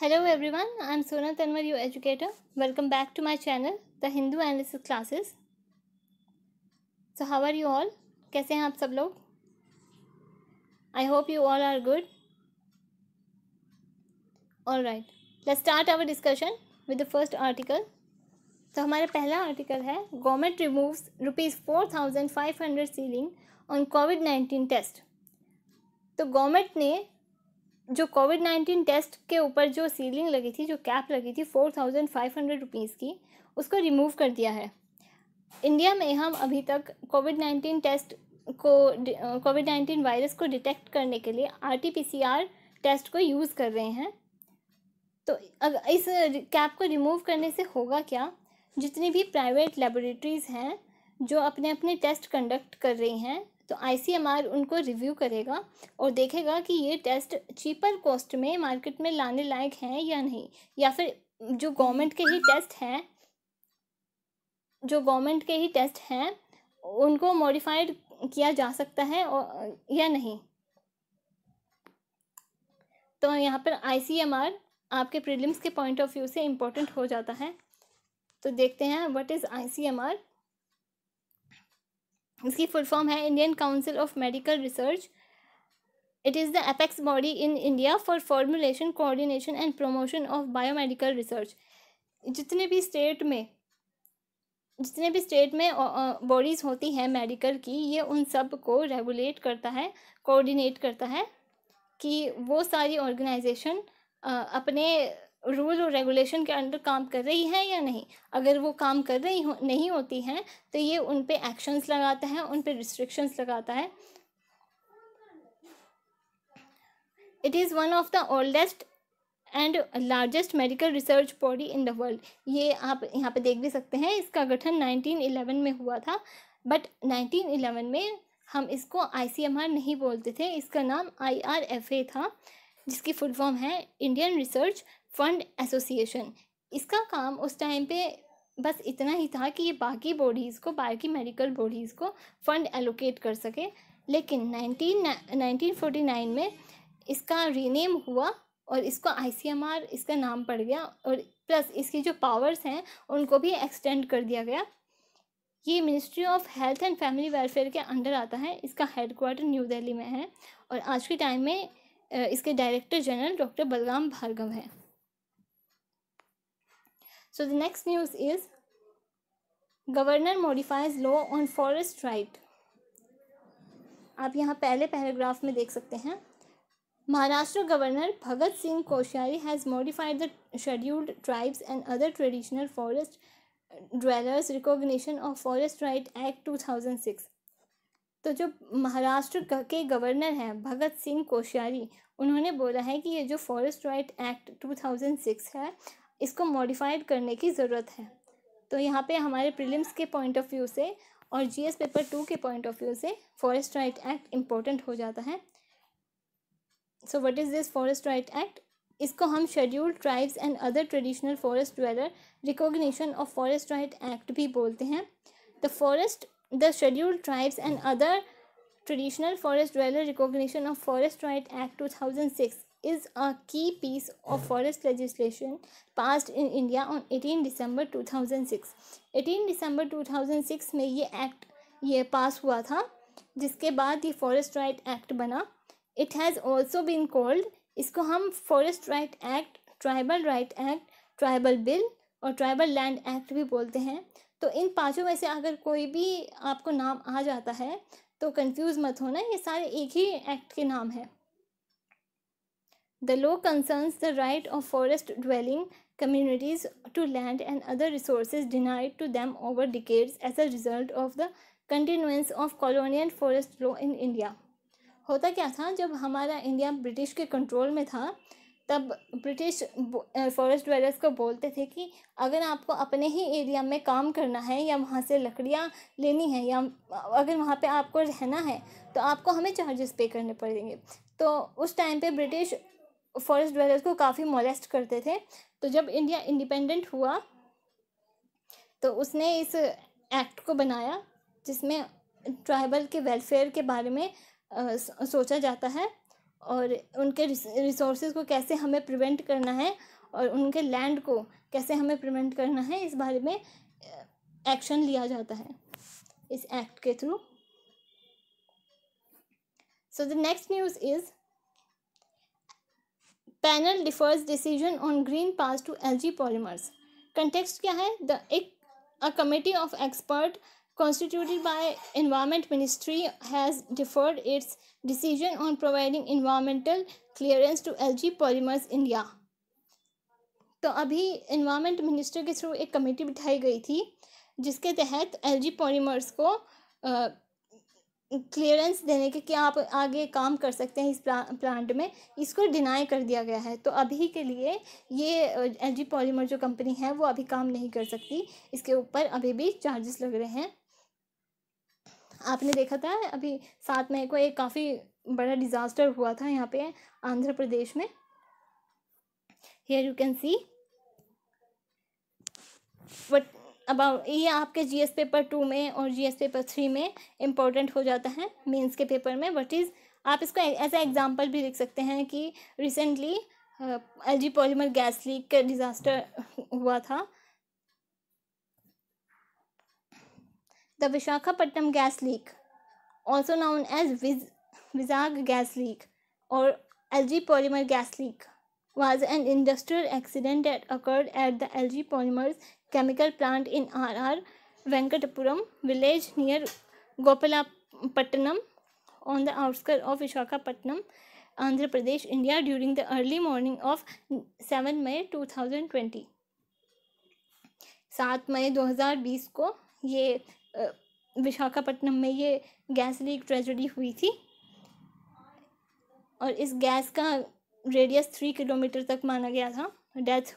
Hello everyone I am Sona Tanwar you educator welcome back to my channel the Hindu analysis classes so how are you all कैसे हैं आप सब लोग I hope you all are good all right let's start our discussion with the first article तो हमारा पहला article है government removes rupees four thousand five hundred ceiling on Covid nineteen test तो गवर्नमेंट ने जो कोविड नाइन्टीन टेस्ट के ऊपर जो सीलिंग लगी थी जो कैप लगी थी four thousand five hundred rupees की उसको रिमूव कर दिया है इंडिया में हम अभी तक कोविड नाइन्टीन टेस्ट को कोविड नाइन्टीन वायरस को डिटेक्ट करने के लिए R T P C R test को यूज़ कर रहे हैं तो इस कैप को रिमूव करने से होगा क्या जितनी भी प्राइवेट लेबोरेटरीज़ हैं जो अपने अपने टेस्ट कंडक्ट कर रही हैं तो आईसीएमआर उनको रिव्यू करेगा और देखेगा कि ये टेस्ट चीपर कॉस्ट में मार्केट में लाने लायक हैं या नहीं या फिर जो गवर्नमेंट के ही टेस्ट हैं जो गवर्नमेंट के ही टेस्ट हैं उनको मॉडिफाइड किया जा सकता है और या नहीं तो यहाँ पर आईसीएमआर आपके प्रीलिम्स के पॉइंट ऑफ व्यू से इम्पोर्टेंट हो जाता है तो देखते हैं व्हाट इज़ आईसीएमआर इसकी फुल फॉर्म है Indian council of medical research is the the body in India for formulation coordination and promotion of biomedical research जितने भी स्टेट में जितने भी स्टेट में बॉडीज़ होती हैं मेडिकल की ये उन सब को रेगुलेट करता है कोऑर्डिनेट करता है कि वो सारी ऑर्गेनाइजेशन अपने रूल और रेगुलेशन के अंडर काम कर रही हैं या नहीं अगर वो काम कर रही हो नहीं होती हैं तो ये उन पर एक्शंस लगाता है उन पर रिस्ट्रिक्शंस लगाता है it is one of the oldest and largest medical research body in the world ये आप यहाँ पे देख भी सकते हैं इसका गठन 1911 में हुआ था बट 1911 में हम इसको आई नहीं बोलते थे इसका नाम आई था जिसकी फुल फॉर्म है इंडियन रिसर्च फंड एसोसिएशन इसका काम उस टाइम पे बस इतना ही था कि ये बाकी बॉडीज़ को बाकी मेडिकल बॉडीज़ को फंड एलोकेट कर सके लेकिन नाइनटीन नाइनटीन फोर्टी नाइन में इसका रीनेम हुआ और इसको आई इसका नाम पड़ गया और प्लस इसकी जो पावर्स हैं उनको भी एक्सटेंड कर दिया गया ये ministry of health and family welfare के अंडर आता है इसका हेडकोार्टर न्यू दिल्ली में है और आज के टाइम में इसके director general doctor Balram Bhargava हैं So the next news is governor modifies law on forest right आप यहाँ पहले पैराग्राफ में देख सकते हैं Maharashtra governor Bhagat Singh Koshyari has modified the scheduled tribes and other traditional forest dwellers recognition of forest right act two thousand six तो जो महाराष्ट्र के गवर्नर हैं भगत सिंह कोश्यारी उन्होंने बोला है कि ये जो forest right act two thousand six है इसको मॉडिफाइड करने की ज़रूरत है तो यहाँ पे हमारे प्रीलिम्स के पॉइंट ऑफ व्यू से और जीएस पेपर टू के पॉइंट ऑफ व्यू से फॉरेस्ट राइट एक्ट इम्पोर्टेंट हो जाता है so what is this forest right act इसको हम schedule tribes and other traditional forest dweller recognition of forest right act भी बोलते हैं the forest the schedule tribes and other traditional forest dweller recognition of forest right act two thousand six is a key piece of forest legislation passed in India on 18 December 2006. 18 December 2006 में ये act ये पास हुआ था जिसके बाद ये forest right act बना it has also been called इसको हम forest right act tribal right act tribal bill और ट्राइबल लैंड एक्ट भी बोलते हैं तो इन पांचों में से अगर कोई भी आपको नाम आ जाता है तो कंफ्यूज मत होना ये सारे एक ही एक्ट के नाम है The law concerns the right of forest dwelling communities to land and other resources denied to them over decades as a result of the continuance of colonial forest law in India. होता क्या था जब हमारा India British के control में था तब British forest dwellers को बोलते थे कि अगर आपको अपने ही एरिया में काम करना है या वहाँ से लकड़ियाँ लेनी है या अगर वहाँ पे आपको रहना है तो आपको हमें चार्जेस पे करने पड़ेंगे तो उस टाइम पे ब्रिटिश फॉरेस्ट ड्वेलर्स को काफ़ी मोलेस्ट करते थे तो जब इंडिया इंडिपेंडेंट हुआ तो उसने इस एक्ट को बनाया जिसमें ट्राइबल के वेलफेयर के बारे में आ, सोचा जाता है और उनके रिसोर्स को कैसे हमें प्रिवेंट करना है और उनके लैंड को कैसे हमें प्रिवेंट करना है इस बारे में एक्शन लिया जाता है इस एक्ट के through so the next news is panel defers decision on green pass to L G polymers context क्या है द एक a committee of expert constituted by environment ministry has deferred its decision on providing environmental clearance to L G polymers India तो अभी environment minister के through एक committee बिठाई गई थी जिसके तहत एल जी पॉलीमर्स को क्लियरेंस देने के कि आप आगे काम कर सकते हैं इस प्लांट में इसको डिनाई कर दिया गया है तो अभी के लिए ये एल जी पॉलीमर जो कंपनी है वो अभी काम नहीं कर सकती इसके ऊपर अभी भी चार्जेस लग रहे हैं आपने देखा था अभी सात मई को एक काफ़ी बड़ा डिज़ास्टर हुआ था यहाँ पे आंध्र प्रदेश में here you can see what अब ये आपके जीएस पेपर टू में और जी एस पेपर थ्री में इम्पोर्टेंट हो जाता है मेंस के पेपर में वट इज़ आप इसको एज ए एग्ज़ाम्पल भी लिख सकते हैं कि recently L G polymer gas leak का डिज़ास्टर हुआ था the Visakhapatnam gas leak also known as Viz Vizag gas leak और L G polymer gas leak an industrial accident that occurred at the L G polymers chemical plant in RR Venkatapuram village near Gopalapattanam on the outskirts of Visakhapatnam, Andhra Pradesh, India during the early morning of 7 मई 2020. 7 मई 2020 को ये विशाखापट्टनम में ये gas leak tragedy हुई थी और इस गैस का रेडियस थ्री किलोमीटर तक माना गया था डेथ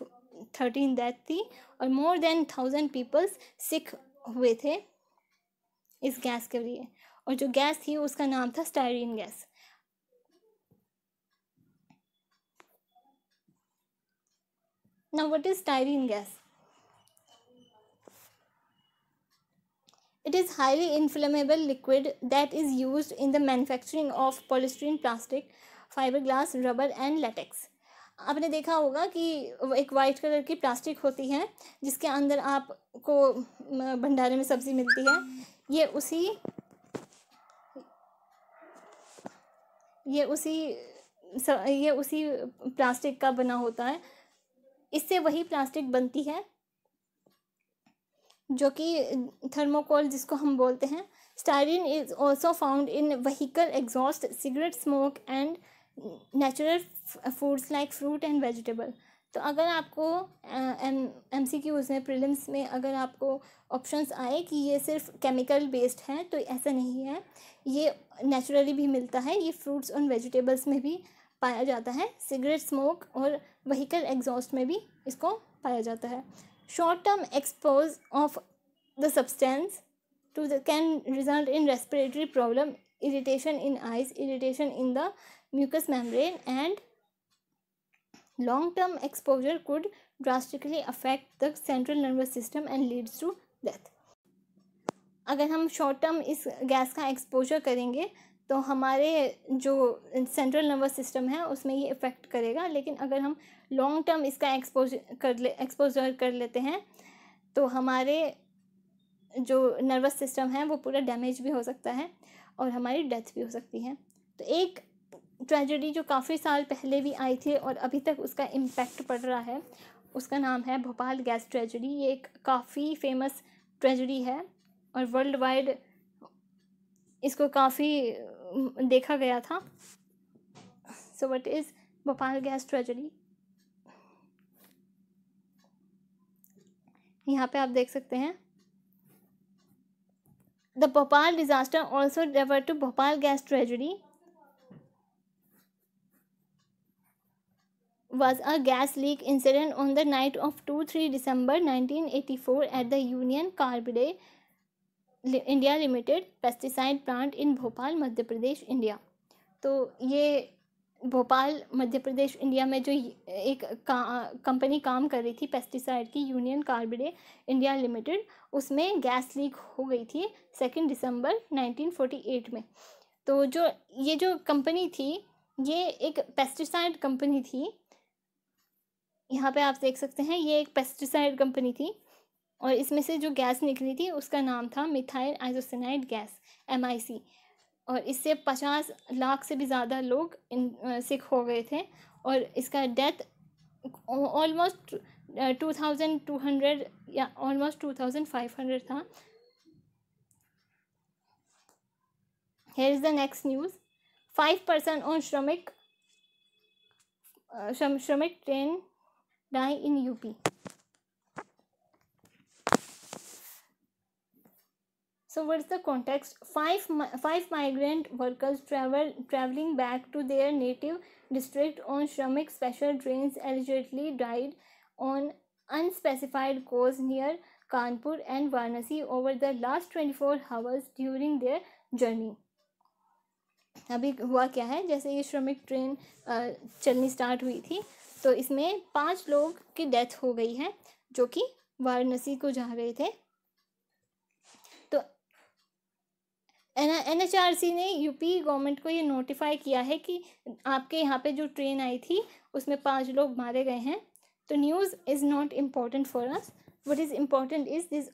थर्टीन डेथ थी और more than thousand peoples sick हुए थे इस गैस के लिए और जो गैस थी उसका नाम था styrene gas now what is styrene gas it is highly inflammable liquid that is used in the manufacturing of polystyrene plastic fiberglass rubber and latex आपने देखा होगा कि एक वाइट कलर की प्लास्टिक होती है जिसके अंदर आपको भंडारे में सब्ज़ी मिलती है ये उसी ये उसी ये उसी प्लास्टिक का बना होता है इससे वही प्लास्टिक बनती है जो कि थर्मोकोल जिसको हम बोलते हैं styrene is also found in vehicle exhaust cigarette smoke and natural foods like fruit and vegetable तो अगर आपको एम सी क्यूज़ में प्रिलिम्स में अगर आपको ऑप्शंस आए कि ये सिर्फ केमिकल बेस्ड है तो ऐसा नहीं है ये नेचुरली भी मिलता है ये फ्रूट्स और वेजिटेबल्स में भी पाया जाता है सिगरेट स्मोक और वहीकल एग्जॉस्ट में भी इसको पाया जाता है short term exposure of the substance to the can result in respiratory problem irritation in eyes, irritation in the mucous membrane and long term exposure could drastically affect the central nervous system and leads to death. अगर हम short term इस गैस का exposure करेंगे तो हमारे जो central nervous system है उसमें ये इफ़ेक्ट करेगा लेकिन अगर हम लॉन्ग टर्म इसका एक्सपोज कर ले एक्सपोजर कर लेते हैं तो हमारे जो नर्वस सिस्टम है वो पूरा डैमेज भी हो सकता है और हमारी डेथ भी हो सकती है तो एक ट्रेजेडी जो काफ़ी साल पहले भी आई थी और अभी तक उसका इम्पेक्ट पड़ रहा है उसका नाम है भोपाल गैस ट्रेजेडी ये एक काफ़ी फेमस ट्रेजेडी है और वर्ल्ड वाइड इसको काफ़ी देखा गया था so what is Bhopal gas tragedy यहाँ पे आप देख सकते हैं The Bhopal disaster, also referred to Bhopal gas tragedy, was a gas leak incident on the night of 2-3 December 1984 at the Union Carbide India limited pesticide plant in Bhopal Madhya Pradesh India तो ये Bhopal Madhya Pradesh India में जो एक का, कंपनी काम कर रही थी पेस्टिसाइड की यूनियन कार्बिडे इंडिया लिमिटेड उसमें गैस लीक हो गई थी सेकेंड दिसंबर 1948 में तो जो ये जो कंपनी थी ये एक पेस्टिसाइड कंपनी थी यहाँ पे आप देख सकते हैं ये एक पेस्टिसाइड कंपनी थी और इसमें से जो गैस निकली थी उसका नाम था मिथाइल आइजोसिनाइड गैस एम और इससे पचास लाख से भी ज़्यादा लोग इन सिख हो गए थे और इसका death almost two thousand two hundred या almost two thousand five hundred था here is the next news five percent on Shramik Shramik train die in UP so what's the context five five migrant workers travel traveling back to their native district on shramik special trains allegedly died on unspecified cause near kanpur and varanasi over the last 24 hours during their journey अभी हुआ क्या है जैसे ये श्रमिक train चलनी start हुई थी तो इसमें पांच लोग की डेथ हो गई है जो कि वाराणसी को जा रहे थे एन एच आर सी ने यूपी गवर्नमेंट को ये नोटिफाई किया है कि आपके यहाँ पे जो ट्रेन आई थी उसमें पांच लोग मारे गए हैं तो news is not important for us what is important is this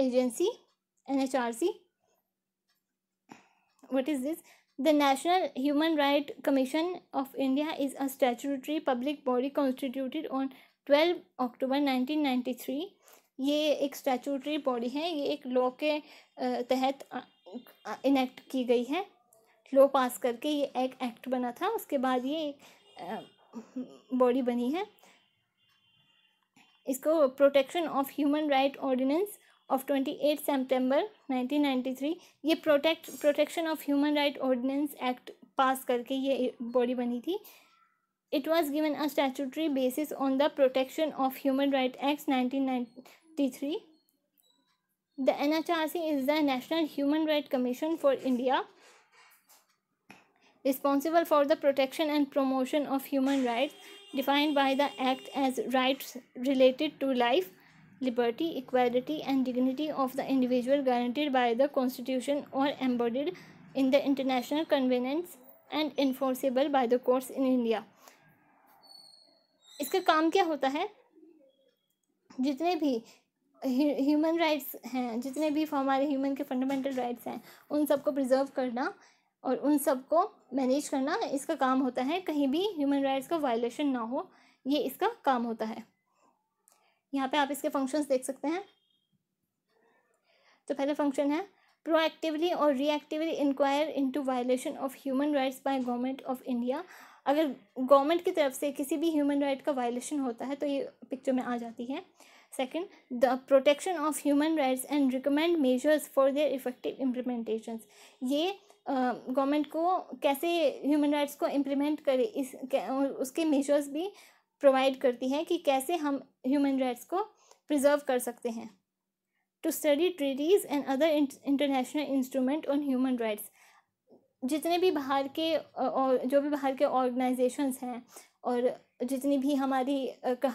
agency N H R C this the national human right commission of India is a is public body constituted on twelve October nineteen ninety three ये एक statutory body है ये एक law के तहत enact की गई है लॉ पास करके ये एक एक्ट बना था उसके बाद ये एक बॉडी बनी है इसको protection of human right ordinance of twenty eight September nineteen ninety three ये protect protection of human right ordinance act pass करके ये बॉडी बनी थी it was given a statutory basis on the protection of human rights act three The NHRC is the National Human Rights Commission for India, responsible for the protection and promotion of human rights defined by the Act as rights related to life, liberty, equality, and dignity of the individual guaranteed by the Constitution or embodied in the international covenants and enforceable by the courts in India. इसका काम क्या होता है जितने भी human rights हैं जितने भी हमारे ह्यूमन के फंडामेंटल राइट्स हैं उन सबको प्रिजर्व करना और उन सबको मैनेज करना इसका काम होता है कहीं भी ह्यूमन राइट्स का वायलेशन ना हो ये इसका काम होता है यहाँ पे आप इसके फंक्शंस देख सकते हैं तो पहला फंक्शन है प्रोएक्टिवली और reactively inquire into violation of human rights by government of India अगर गवर्नमेंट की तरफ से किसी भी ह्यूमन राइट का वायलेशन होता है तो ये पिक्चर में आ जाती है Second, the protection of human rights and recommend measures for their effective implementations. ये गवर्नमेंट um, uh, को कैसे ह्यूमन राइट्स को इम्प्लीमेंट करे इस उसके मेजर्स भी प्रोवाइड करती है कि कैसे हम ह्यूमन राइट्स को प्रिजर्व कर सकते हैं to study treaties and other international instrument on human rights जितने भी बाहर के और जो भी बाहर के ऑर्गेनाइजेशंस हैं और जितनी भी हमारी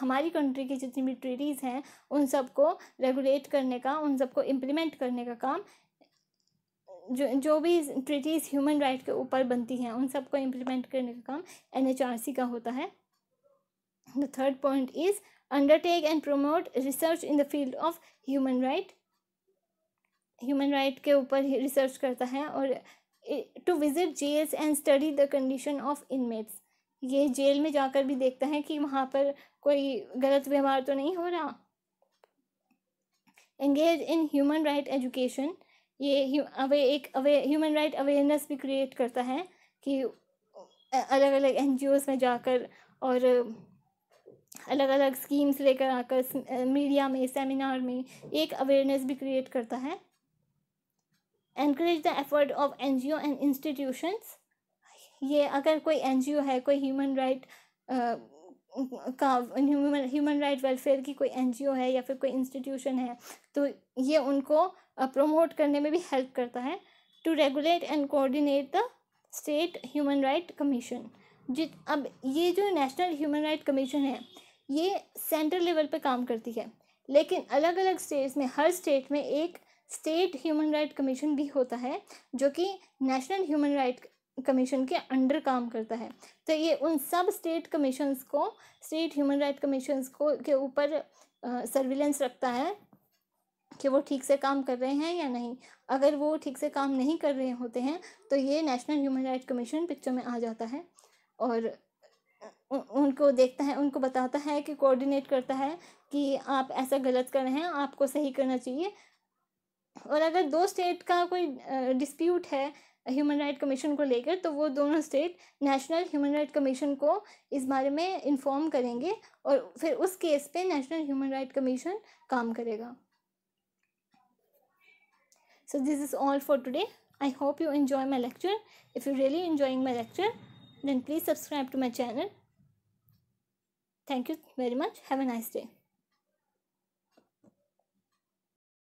हमारी कंट्री की जितनी भी ट्रीटीज़ हैं उन सबको रेगुलेट करने का उन सबको इम्प्लीमेंट करने का काम जो जो भी ट्रीटीज़ ह्यूमन राइट के ऊपर बनती हैं उन सबको इम्प्लीमेंट करने का काम एन का होता है the third point is undertake and promote research in the field of human right human right के ऊपर ही रिसर्च करता है और to visit jails and study the condition of inmates ये जेल में जाकर भी देखता है कि वहाँ पर कोई गलत व्यवहार तो नहीं हो रहा engage in human right education ये अवे एक अवे ह्यूमन राइट अवेयरनेस भी क्रिएट करता है कि अलग अलग एन में जाकर और अलग अलग स्कीम्स लेकर आकर मीडिया में सेमिनार में एक अवेयरनेस भी क्रिएट करता है effort of N G O and institutions ये अगर कोई एन है कोई ह्यूमन राइट का ह्यूमन राइट वेलफेयर की कोई एन है या फिर कोई इंस्टीट्यूशन है तो ये उनको प्रमोट करने में भी हेल्प करता है to regulate and coordinate the state human right commission जित अब ये जो नेशनल ह्यूमन राइट कमीशन है ये सेंट्रल लेवल पे काम करती है लेकिन अलग अलग स्टेट्स में हर स्टेट में एक स्टेट ह्यूमन राइट कमीशन भी होता है जो कि नेशनल ह्यूमन राइट कमीशन के अंडर काम करता है तो ये उन सब स्टेट कमीशंस को स्टेट ह्यूमन राइट कमीशंस को के ऊपर सर्विलेंस रखता है कि वो ठीक से काम कर रहे हैं या नहीं अगर वो ठीक से काम नहीं कर रहे होते हैं तो ये national human right commission picture में आ जाता है और उनको देखता है उनको बताता है कि कोऑर्डिनेट करता है कि आप ऐसा गलत कर रहे हैं आपको सही करना चाहिए और अगर दो स्टेट का कोई डिस्प्यूट है ह्यूमन राइट कमीशन को लेकर तो वो दोनों state national human right commission को इस बारे में इंफॉर्म करेंगे और फिर उस केस पे नेशनल ह्यूमन राइट कमीशन काम करेगा so this is all for today I hope you enjoy my lecture if you really enjoying my lecture then please subscribe to my channel thank you very much have a nice day